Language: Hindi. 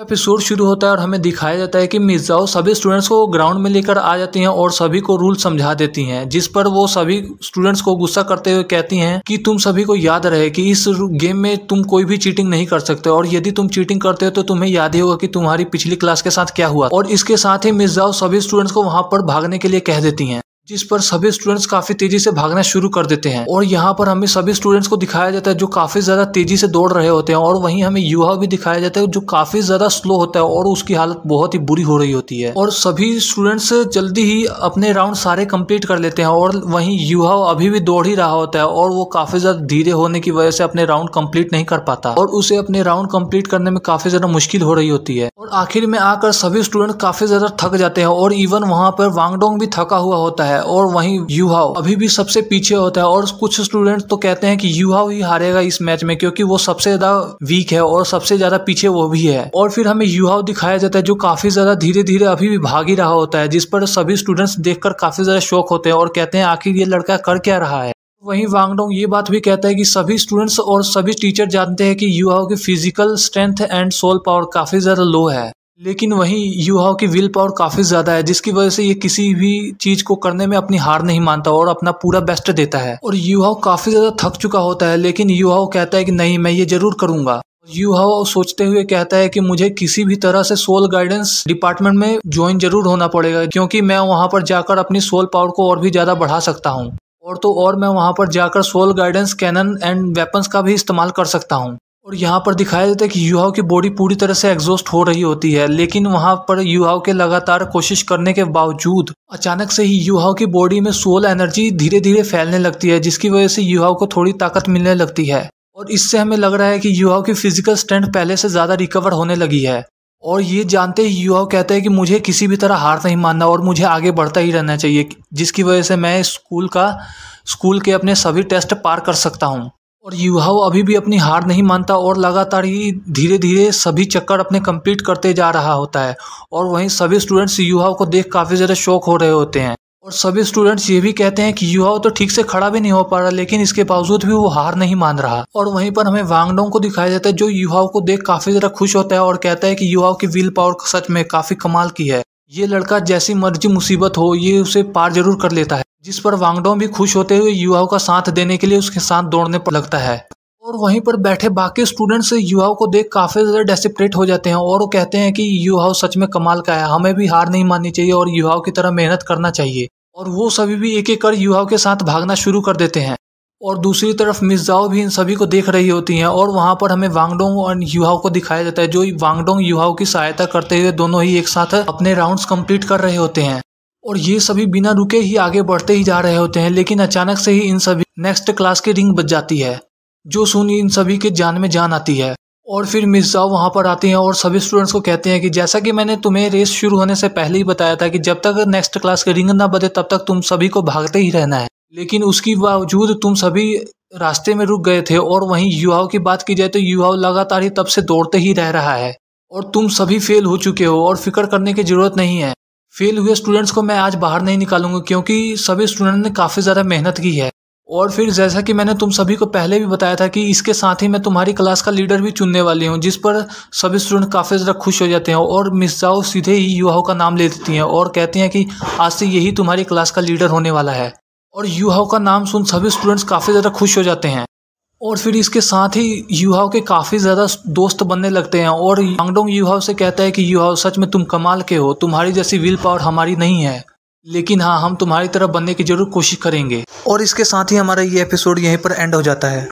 एपिसोड शुरू होता है और हमें दिखाया जाता है कि मिर्जाओ सभी स्टूडेंट्स को ग्राउंड में लेकर आ जाती हैं और सभी को रूल समझा देती हैं जिस पर वो सभी स्टूडेंट्स को गुस्सा करते हुए कहती हैं कि तुम सभी को याद रहे कि इस गेम में तुम कोई भी चीटिंग नहीं कर सकते और यदि तुम चीटिंग करते हो तो तुम्हें याद ही होगा कि तुम्हारी पिछली क्लास के साथ क्या हुआ और इसके साथ ही मिर्जाओ सभी स्टूडेंट्स को वहाँ पर भागने के लिए कह देती है जिस पर सभी स्टूडेंट्स काफी तेजी से भागना शुरू कर देते हैं और यहाँ पर हमें सभी स्टूडेंट्स को दिखाया जाता है जो काफी ज्यादा तेजी से दौड़ रहे होते हैं और वहीं हमें युवा भी दिखाया जाता है जो काफी ज्यादा स्लो होता है और उसकी हालत बहुत ही बुरी हो रही होती है और सभी स्टूडेंट्स जल्दी ही अपने राउंड सारे कम्प्लीट कर लेते हैं और वहीं युवा अभी भी दौड़ ही रहा होता है और वो काफी ज्यादा धीरे होने की वजह से अपने राउंड कम्प्लीट नहीं कर पाता और उसे अपने राउंड कम्प्लीट करने में काफी ज्यादा मुश्किल हो रही होती है और आखिर में आकर सभी स्टूडेंट काफी ज्यादा थक जाते हैं और इवन वहाँ पर वांगडोंग भी थका हुआ होता है है और वहीं यूहाओ अभी भी सबसे पीछे होता है और कुछ स्टूडेंट तो कहते हैं कि यूहाओ ही हारेगा इस मैच में क्योंकि वो सबसे ज्यादा वीक है और सबसे ज्यादा पीछे वो भी है और फिर हमें यूहाओ दिखाया जाता है जो काफी ज्यादा धीरे धीरे अभी भी भाग ही रहा होता है जिस पर सभी स्टूडेंट्स देखकर काफी ज्यादा शौक होते हैं और कहते हैं आखिर ये लड़का कर क्या रहा है वहीं वांगडोंग ये बात भी कहता है कि सभी स्टूडेंट्स और सभी टीचर जानते हैं कि युवाओं की physical strength and soul power काफी ज्यादा लो है लेकिन वहीं युवाओं की विल पावर काफ़ी ज़्यादा है जिसकी वजह से ये किसी भी चीज़ को करने में अपनी हार नहीं मानता और अपना पूरा बेस्ट देता है और युवाओं काफ़ी ज़्यादा थक चुका होता है लेकिन युवाओं कहता है कि नहीं मैं ये ज़रूर करूँगा युवा सोचते हुए कहता है कि मुझे किसी भी तरह से सोल गाइडेंस डिपार्टमेंट में ज्वाइन जरूर होना पड़ेगा क्योंकि मैं वहाँ पर जाकर अपनी सोल पावर को और भी ज़्यादा बढ़ा सकता हूँ और तो और मैं वहाँ पर जाकर soul guidance cannon and weapons का भी इस्तेमाल कर सकता हूँ और यहाँ पर दिखाया जाता है कि युवाओं की बॉडी पूरी तरह से एग्जॉस्ट हो रही होती है लेकिन वहाँ पर युवाओं के लगातार कोशिश करने के बावजूद अचानक से ही युवाओं की बॉडी में सोल एनर्जी धीरे धीरे फैलने लगती है जिसकी वजह से युवाओं को थोड़ी ताकत मिलने लगती है और इससे हमें लग रहा है कि युवाओं की फिजिकल स्ट्रेंथ पहले से ज़्यादा रिकवर होने लगी है और ये जानते ही युवाओं कहते हैं कि मुझे किसी भी तरह हार नहीं मानना और मुझे आगे बढ़ता ही रहना चाहिए जिसकी वजह से मैं स्कूल का स्कूल के अपने सभी टेस्ट पार कर सकता हूँ और युवाओं अभी भी अपनी हार नहीं मानता और लगातार ही धीरे धीरे सभी चक्कर अपने कंप्लीट करते जा रहा होता है और वहीं सभी स्टूडेंट्स युवाओं को देख काफ़ी ज़्यादा शौक हो रहे होते हैं और सभी स्टूडेंट्स ये भी कहते हैं कि युवाओं तो ठीक से खड़ा भी नहीं हो पा रहा लेकिन इसके बावजूद भी वो हार नहीं मान रहा और वहीं पर हमें वांगडोंग को दिखाया जाता है जो युवाओं को देख काफ़ी ज़्यादा खुश होता है और कहता है कि युवाओं की विल पावर सच में काफ़ी कमाल की है ये लड़का जैसी मर्जी मुसीबत हो ये उसे पार जरूर कर लेता है जिस पर वांगडोंग भी खुश होते हुए युवाओं का साथ देने के लिए उसके साथ दौड़ने पर लगता है और वहीं पर बैठे बाकी स्टूडेंट्स युवाओं को देख काफ़ी ज़्यादा डेसिप्रेट हो जाते हैं और वो कहते हैं कि युवाओं सच में कमाल का है हमें भी हार नहीं माननी चाहिए और युवाओं की तरह मेहनत करना चाहिए और वो सभी भी एक एक कर युवाओं के साथ भागना शुरू कर देते हैं और दूसरी तरफ मिर्जाओ भी इन सभी को देख रही होती हैं और वहाँ पर हमें वांगडोंग और युवाओं को दिखाया जाता है जो वांगडोंग युवाओं की सहायता करते हुए दोनों ही एक साथ अपने राउंड्स कंप्लीट कर रहे होते हैं और ये सभी बिना रुके ही आगे बढ़ते ही जा रहे होते हैं लेकिन अचानक से ही इन सभी नेक्स्ट क्लास की रिंग बच जाती है जो सुन इन सभी के जान में जान आती है और फिर मिस वहाँ पर आती हैं और सभी स्टूडेंट्स को कहते हैं कि जैसा कि मैंने तुम्हें रेस शुरू होने से पहले ही बताया था कि जब तक नेक्स्ट क्लास की रिंग ना बदे तब तक तुम सभी को भागते ही रहना है लेकिन उसके बावजूद तुम सभी रास्ते में रुक गए थे और वहीं युवाओं की बात की जाए तो युवा लगातार ही तब से दौड़ते ही रह रहा है और तुम सभी फेल हो चुके हो और फिक्र करने की ज़रूरत नहीं है फेल हुए स्टूडेंट्स को मैं आज बाहर नहीं निकालूंगा क्योंकि सभी स्टूडेंट ने काफ़ी ज़्यादा मेहनत की है और फिर जैसा कि मैंने तुम सभी को पहले भी बताया था कि इसके साथ ही मैं तुम्हारी क्लास का लीडर भी चुनने वाली हूँ जिस पर सभी स्टूडेंट काफ़ी ज़्यादा खुश हो जाते हैं और मिस जाओ सीधे ही युवाओं का नाम ले देती हैं और कहती हैं कि आज से यही तुम्हारी क्लास का लीडर होने वाला है और युवाओं का नाम सुन सभी स्टूडेंट्स काफ़ी ज़्यादा खुश हो जाते हैं और फिर इसके साथ ही युवाओं के काफ़ी ज़्यादा दोस्त बनने लगते हैं और यांगडोंग युवाओं से कहता है कि युवाओ सच में तुम कमाल के हो तुम्हारी जैसी विल पावर हमारी नहीं है लेकिन हाँ हम तुम्हारी तरफ बनने की ज़रूर कोशिश करेंगे और इसके साथ ही हमारा ये एपिसोड यहीं पर एंड हो जाता है